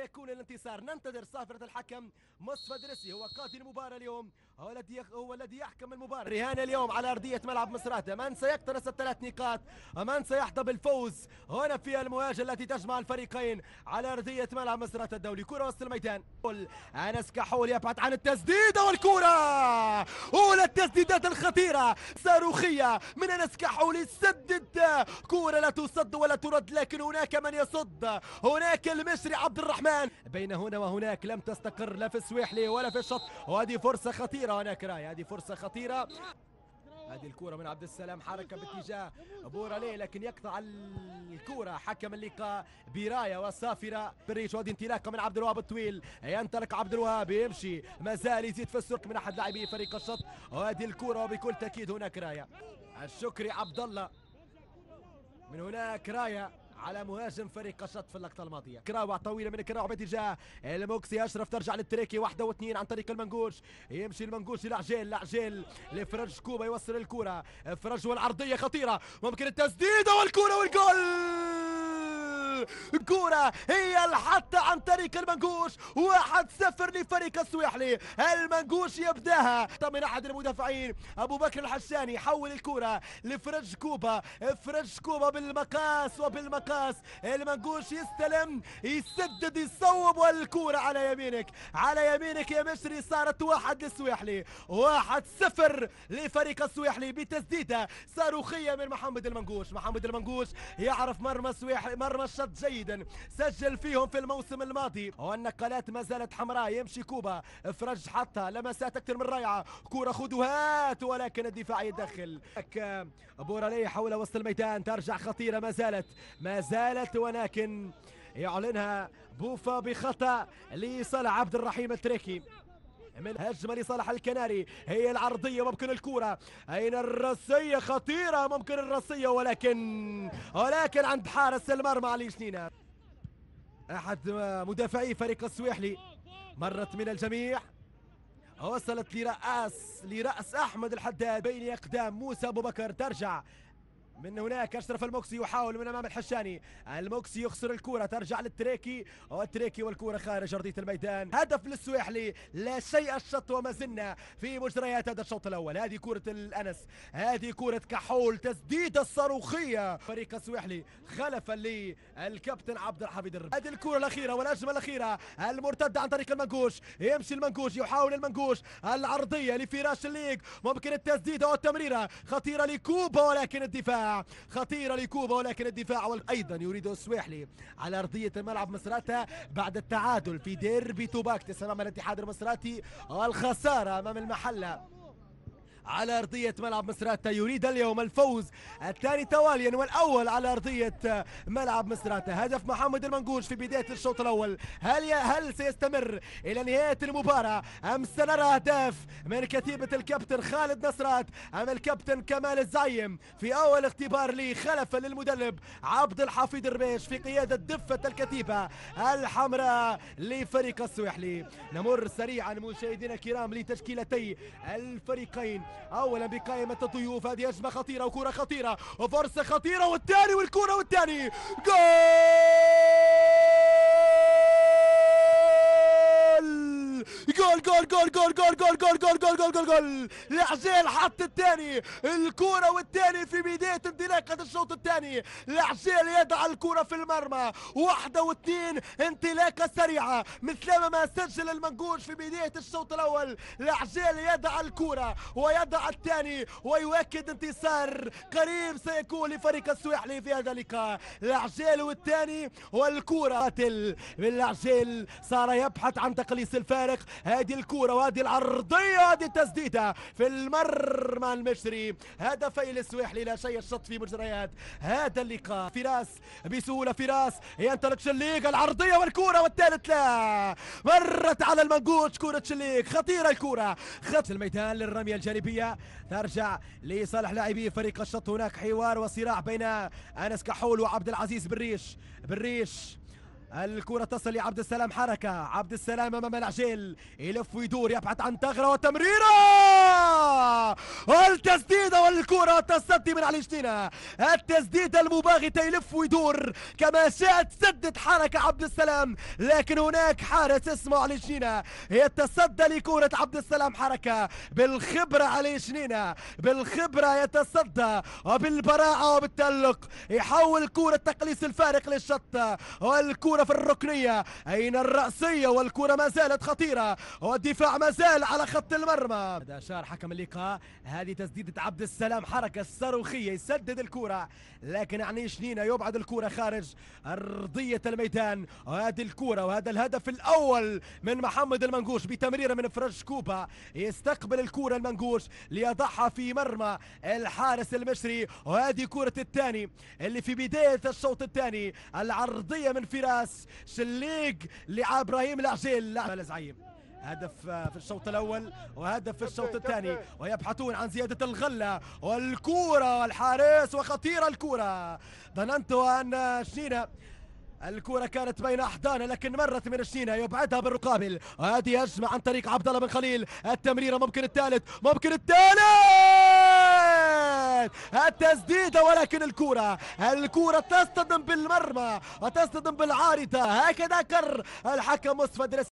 سيكون الانتصار ننتظر صافرة الحكم مصطفى درسي هو قاضي المباراة اليوم هو الذي هو الذي يحكم المباراة رهان اليوم على أرضية ملعب مصراتة من سيقتنص الثلاث نقاط من سيحظى بالفوز هنا في المواجهة التي تجمع الفريقين على أرضية ملعب مصراتة الدولي كرة وسط الميدان أنس كحول يبحث عن التسديدة والكرة أولى التسديدات الخطيرة صاروخية من أنس كحول سدد كرة لا تصد ولا ترد لكن هناك من يصد هناك المشري عبد الرحمن الآن بين هنا وهناك لم تستقر لا في السويحلي ولا في الشط وهذه فرصة خطيرة هناك راي هذه فرصة خطيرة هذه الكرة من عبد السلام حركة باتجاه بوراليه لكن يقطع الكرة حكم اللقاء براية وصافرة بريش وهذه انطلاقة من عبد الوهاب الطويل ينطلق عبد الوهاب يمشي مازال يزيد في السرق من أحد لاعبي فريق الشط وهذه الكرة وبكل تأكيد هناك راية الشكري عبد الله من هناك راية على مهاجم فريق قشط في اللقطه الماضيه كراوه طويله من كراوه باتجاه الموكسي اشرف ترجع للتريكي واحده واثنين عن طريق المنقوش يمشي المنقوش لعجيل لعجيل لفرج كوبا يوصل الكره فرج والعرضيه خطيره ممكن التسديده والكره والجول كورة هي حتى عن طريق المنقوش واحد سفر لفريق السويحلي المنقوش يبداها من احد المدافعين ابو بكر الحشاني حول الكورة لفرج كوبا فرج كوبا بالمقاس وبالمقاس المنقوش يستلم يسدد يصوب والكورة على يمينك على يمينك يا مشري صارت واحد للسويحلي واحد صفر لفريق السويحلي بتسديدة صاروخية من محمد المنقوش محمد المنقوش يعرف مرمى السويحلي مرمى الشط عرض جيدا سجل فيهم في الموسم الماضي والنقلات ما زالت حمراء يمشي كوبا فرج حطها لمسات اكثر من رائعه كره خدوهات ولكن الدفاع يدخل بورالي حول وسط الميدان ترجع خطيره ما زالت ما زالت ولكن يعلنها بوفا بخطا لصالح عبد الرحيم التريكي من هجمه لصالح الكناري هي العرضيه ممكن الكوره اين الراسيه خطيره ممكن الراسيه ولكن ولكن عند حارس المرمى علي شنينه احد مدافعي فريق السويحلي مرت من الجميع وصلت لرأس لرأس أحمد الحداد بين أقدام موسى أبو بكر ترجع من هناك اشرف الموكسي يحاول من امام الحشاني الموكسي يخسر الكره ترجع للتريكي والتريكي والكره خارج ارضيه الميدان هدف للسويحلي لا شيء الشط وما زلنا في مجريات هذا الشوط الاول هذه كره الانس هذه كره كحول تسديد الصاروخيه فريق السويحلي خلفا للكابتن عبد الحفيظ هذه الكره الاخيره والاجمل الاخيره المرتده عن طريق المنقوش يمشي المنقوش يحاول المنقوش العرضيه لفراش الليج ممكن التسديده والتمريره خطيره لكوبا ولكن الدفاع خطيرة لكوبا ولكن الدفاع أيضا يريد السويحلي على أرضية الملعب مسراتة بعد التعادل في ديربي توباكتس أمام الاتحاد المسراتي الخسارة أمام المحلة على أرضية ملعب مسراتة يريد اليوم الفوز الثاني تواليا والأول على أرضية ملعب مسراتة هدف محمد المنقوش في بداية الشوط الأول هل هل سيستمر إلى نهاية المباراة أم سنرى أهداف من كتيبة الكابتن خالد نصرات أم الكابتن كمال الزعيم في أول اختبار لي خلفا للمدرب عبد الحفيظ الربيش في قيادة دفة الكتيبة الحمراء لفريق السويحلي نمر سريعا مشاهدينا الكرام لتشكيلتي الفريقين اولا بقائمة الضيوف هذه هجمة خطيرة وكرة خطيرة وفرصة خطيرة والثاني والكرة والثاني جول جول جول جول جول جول جول جول جول جول جول جول العزيل حط الثاني الكورة والثاني في بداية انطلاقة الشوط الثاني العزيل يضع الكورة في المرمى واحدة واثنين انطلاقة سريعة مثلما ما سجل المنقوش في بداية الشوط الأول العزيل يضع الكورة ويضع الثاني ويؤكد انتصار قريب سيكون لفريق السويحلي في هذا اللقاء العجيل والثاني والكرة قاتل بالعجيل صار يبحث عن تقليص الفارق هذه الكورة وادي العرضية وهذه التسديدة في المرمى المشري هدفي للسويحلي لا شيء الشط في مجريات هذا اللقاء فراس بسهولة فراس ينطلق شليك العرضية والكورة والثالث لا مرت على المنقوش كورة شليك خطيرة الكورة خط الميدان للرمية الجانبية ترجع لصالح لاعبي فريق الشط هناك حوار وصراع بين انس كحول وعبد العزيز بالريش بالريش الكرة تصل لعبد السلام حركة عبد السلام أمام العجيل يلف ويدور يبحث عن تغرة وتمريرة التسديدة والكرة تستدي من علي شتينة التسديدة المباغتة يلف ويدور كما شاءت سدت حركة عبد السلام لكن هناك حارس اسمه علي شنينة يتصدى لكرة عبد السلام حركة بالخبرة علي شنينة بالخبرة يتصدى وبالبراعة وبالتألق يحول كرة تقليص الفارق للشط والكرة في الركنية أين الرأسية والكرة ما زالت خطيرة والدفاع ما زال على خط المرمى هذا شار حكم اللقاء هذه تسديدة عبد السلام حركة صاروخية يسدد الكرة لكن يعني شنينا يبعد الكرة خارج أرضية الميدان وهذه الكرة وهذا الهدف الأول من محمد المنقوش بتمريرة من فرج كوبا يستقبل الكرة المنقوش ليضعها في مرمى الحارس المصري وهذه كرة الثاني اللي في بداية الشوط الثاني العرضية من فراس شليق لعبراهيم العجيل لا الزعيم هدف في الشوط الاول وهدف في الشوط الثاني ويبحثون عن زياده الغله والكوره الحارس وخطيره الكوره ظننت ان شنينه الكرة كانت بين احضانه لكن مرت من الشينا يبعدها بالمقابل هذه هجمة عن طريق عبد الله بن خليل التمريرة ممكن الثالث ممكن الثالث التسديدة ولكن الكرة الكرة تصطدم بالمرمى وتصطدم بالعارضة هكذا كر الحكم مصطفى